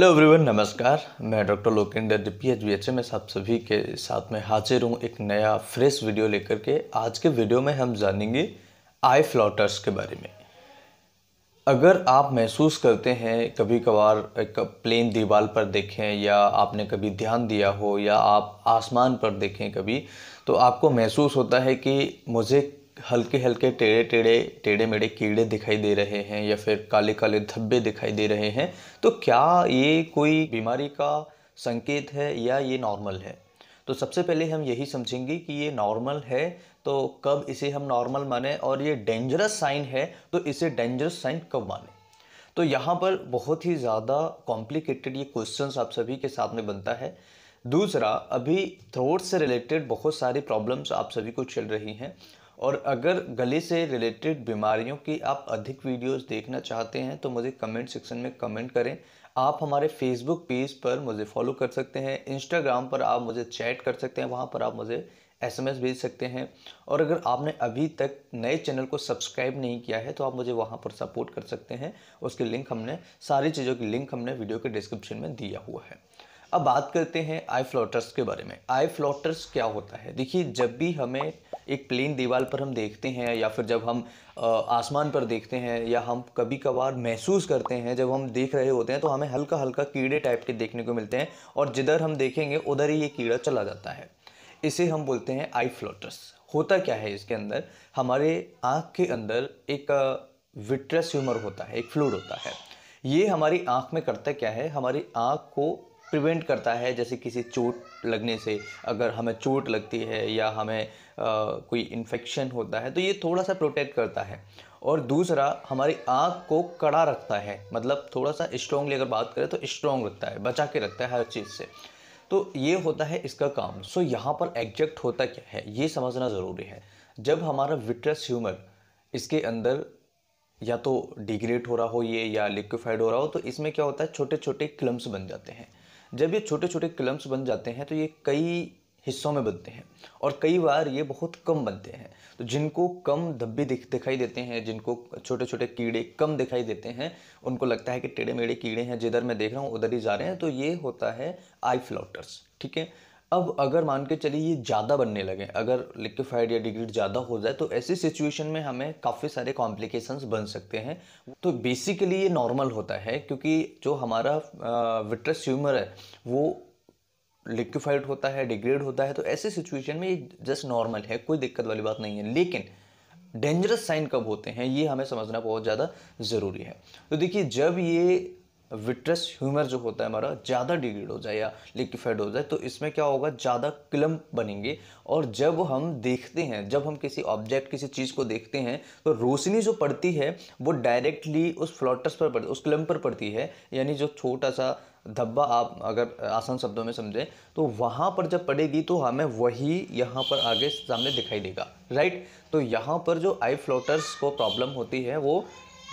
hello everyone नमस्कार मैं doctor Lokendra P H B H S आप सभी के साथ में हाजिर हूँ एक नया फ्रेश वीडियो लेकर के आज के वीडियो में हम जानेंगे आई फ्लॉटर्स के बारे में अगर आप महसूस करते हैं कभी कभार एक प्लेन दीवार पर देखें या आपने कभी ध्यान दिया हो या आप आसमान पर देखें कभी तो आपको महसूस होता है कि मुझे हल्के हल्के टेढ़े टेढ़े टेढ़े मेढ़े कीड़े दिखाई दे रहे हैं या फिर काले काले धब्बे दिखाई दे रहे हैं तो क्या ये कोई बीमारी का संकेत है या ये नॉर्मल है तो सबसे पहले हम यही समझेंगे कि ये नॉर्मल है तो कब इसे हम नॉर्मल माने और ये डेंजरस साइन है तो इसे डेंजरस साइन कब माने तो यहाँ पर बहुत ही ज़्यादा कॉम्प्लिकेटेड ये क्वेश्चंस आप सभी के सामने बनता है दूसरा अभी थ्रोट से रिलेटेड बहुत सारी प्रॉब्लम्स आप सभी को चल रही हैं और अगर गले से रिलेटेड बीमारियों की आप अधिक वीडियोस देखना चाहते हैं तो मुझे कमेंट सेक्शन में कमेंट करें आप हमारे फेसबुक पेज पर मुझे फॉलो कर सकते हैं इंस्टाग्राम पर आप मुझे चैट कर सकते हैं वहाँ पर आप मुझे एसएमएस भेज सकते हैं और अगर आपने अभी तक नए चैनल को सब्सक्राइब नहीं किया है तो आप मुझे वहाँ पर सपोर्ट कर सकते हैं उसकी लिंक हमने सारी चीज़ों की लिंक हमने वीडियो के डिस्क्रिप्शन में दिया हुआ है अब बात करते हैं आई फ्लॉटर्स के बारे में आई फ्लॉटर्स क्या होता है देखिए जब भी हमें एक प्लेन दीवार पर हम देखते हैं या फिर जब हम आसमान पर देखते हैं या हम कभी कभार महसूस करते हैं जब हम देख रहे होते हैं तो हमें हल्का हल्का कीड़े टाइप के देखने को मिलते हैं और जिधर हम देखेंगे उधर ही ये कीड़ा चला जाता है इसे हम बोलते हैं आई फ्लोटस होता क्या है इसके अंदर हमारे आँख के अंदर एक विट्रस ह्यूमर होता है एक फ्लूड होता है ये हमारी आँख में करता क्या है हमारी आँख को प्रिवेंट करता है जैसे किसी चोट लगने से अगर हमें चोट लगती है या हमें आ, कोई इन्फेक्शन होता है तो ये थोड़ा सा प्रोटेक्ट करता है और दूसरा हमारी आँख को कड़ा रखता है मतलब थोड़ा सा स्ट्रॉन्गली अगर बात करें तो स्ट्रॉन्ग रखता है बचा के रखता है हर चीज़ से तो ये होता है इसका काम सो यहाँ पर एग्जैक्ट होता क्या है ये समझना ज़रूरी है जब हमारा विट्रस ह्यूमर इसके अंदर या तो डिग्रेड हो रहा हो ये या लिक्विफाइड हो रहा हो तो इसमें क्या होता है छोटे छोटे क्लम्स बन जाते हैं जब ये छोटे छोटे क्लम्स बन जाते हैं तो ये कई हिस्सों में बनते हैं और कई बार ये बहुत कम बनते हैं तो जिनको कम धब्बे दिख दिखाई देते हैं जिनको छोटे छोटे कीड़े कम दिखाई देते हैं उनको लगता है कि टेढ़े मेढ़े कीड़े हैं जिधर मैं देख रहा हूँ उधर ही जा रहे हैं तो ये होता है आई फ्लॉटर्स ठीक है अब अगर मान के चलिए ये ज़्यादा बनने लगे अगर लिक्विफाइड या डिग्रीड ज़्यादा हो जाए तो ऐसी सिचुएशन में हमें काफ़ी सारे कॉम्प्लिकेशंस बन सकते हैं तो बेसिकली ये नॉर्मल होता है क्योंकि जो हमारा विट्रस ह्यूमर है वो लिक्विफाइड होता है डिग्रेड होता है तो ऐसे सिचुएशन में ये जस्ट नॉर्मल है कोई दिक्कत वाली बात नहीं है लेकिन डेंजरस साइन कब होते हैं ये हमें समझना बहुत ज़्यादा ज़रूरी है तो देखिए जब ये विट्रस ह्यूमर जो होता है हमारा ज़्यादा डिग्रेड हो जाए या लिक्विफाइड हो जाए तो इसमें क्या होगा ज़्यादा क्लम बनेंगे और जब हम देखते हैं जब हम किसी ऑब्जेक्ट किसी चीज़ को देखते हैं तो रोशनी जो पड़ती है वो डायरेक्टली उस फ्लॉटस पर पड़ती उस क्लम पर पड़ती है यानी जो छोटा सा धब्बा आप अगर आसान शब्दों में समझें तो वहाँ पर जब पड़ेगी तो हमें वही यहाँ पर आगे सामने दिखाई देगा राइट तो यहाँ पर जो आई फ्लोटर्स को प्रॉब्लम होती है वो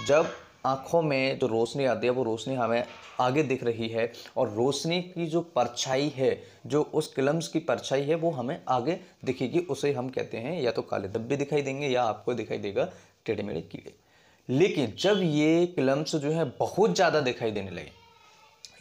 जब आँखों में जो रोशनी आती है वो रोशनी हमें आगे दिख रही है और रोशनी की जो परछाई है जो उस क्लम्स की परछाई है वो हमें आगे दिखेगी उसे हम कहते हैं या तो काले धब्बे दिखाई देंगे या आपको दिखाई देगा टेढ़े मेढ़े कीड़े लेकिन जब ये कलम्स जो है बहुत ज़्यादा दिखाई देने लगे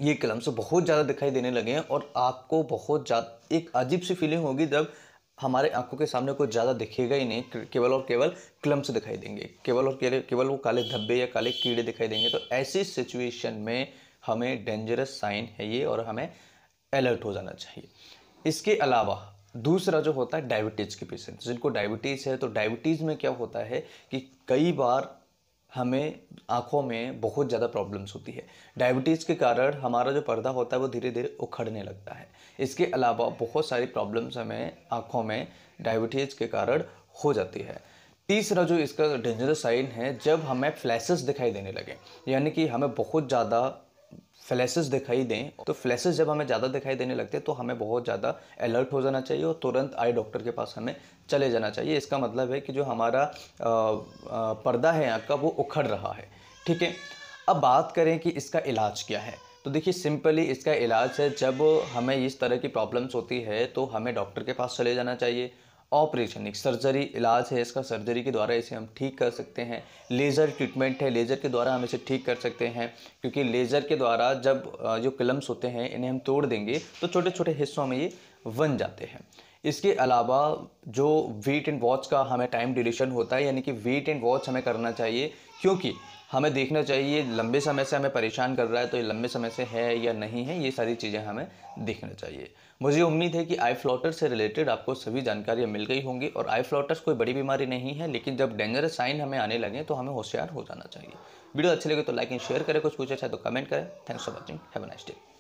ये कलम्स बहुत ज़्यादा दिखाई देने लगे हैं और आपको बहुत ज़्यादा एक अजीब सी फीलिंग होगी जब हमारे आंखों के सामने कुछ ज़्यादा दिखेगा ही नहीं केवल और केवल क्लम्स दिखाई देंगे केवल और केवल वो काले धब्बे या काले कीड़े दिखाई देंगे तो ऐसी सिचुएशन में हमें डेंजरस साइन है ये और हमें अलर्ट हो जाना चाहिए इसके अलावा दूसरा जो होता है डायबिटीज़ के पेशेंट जिनको डायबिटीज़ है तो डायबिटीज़ में क्या होता है कि कई बार हमें आँखों में बहुत ज़्यादा प्रॉब्लम्स होती है डायबिटीज़ के कारण हमारा जो पर्दा होता है वो धीरे धीरे उखड़ने लगता है इसके अलावा बहुत सारी प्रॉब्लम्स हमें आँखों में डायबिटीज़ के कारण हो जाती है तीसरा जो इसका डेंजरस साइन है जब हमें फ्लैशेस दिखाई देने लगे यानी कि हमें बहुत ज़्यादा फ्लैशेस दिखाई दें तो फ्लैशेस जब हमें ज़्यादा दिखाई देने लगते हैं तो हमें बहुत ज़्यादा अलर्ट हो जाना चाहिए और तुरंत आई डॉक्टर के पास हमें चले जाना चाहिए इसका मतलब है कि जो हमारा आ, आ, पर्दा है आँख का वो उखड़ रहा है ठीक है अब बात करें कि इसका इलाज क्या है तो देखिए सिंपली इसका इलाज है जब हमें इस तरह की प्रॉब्लम्स होती है तो हमें डॉक्टर के पास चले जाना चाहिए ऑपरेशन एक सर्जरी इलाज है इसका सर्जरी के द्वारा इसे हम ठीक कर सकते हैं लेज़र ट्रीटमेंट है लेज़र के द्वारा हम इसे ठीक कर सकते हैं क्योंकि लेज़र के द्वारा जब जो कलम्स होते हैं इन्हें हम तोड़ देंगे तो छोटे छोटे हिस्सों में ये बन जाते हैं इसके अलावा जो वेट एंड वॉच का हमें टाइम ड्यूरेशन होता है यानी कि वेट एंड वॉच हमें करना चाहिए क्योंकि हमें देखना चाहिए लंबे समय से हमें परेशान कर रहा है तो ये लंबे समय से है या नहीं है ये सारी चीज़ें हमें देखना चाहिए मुझे उम्मीद है कि आई फ्लोटर से रिलेटेड आपको सभी जानकारियाँ मिल गई होंगी और आई फ्लॉटर्स कोई बड़ी बीमारी नहीं है लेकिन जब डेंजरस साइन हमें आने लगे तो हमें होशियार हो जाना चाहिए वीडियो अच्छी लगे तो लाइक एंड शेयर करें कुछ पूछे अच्छा तो कमेंट करें thanks for watching have nice day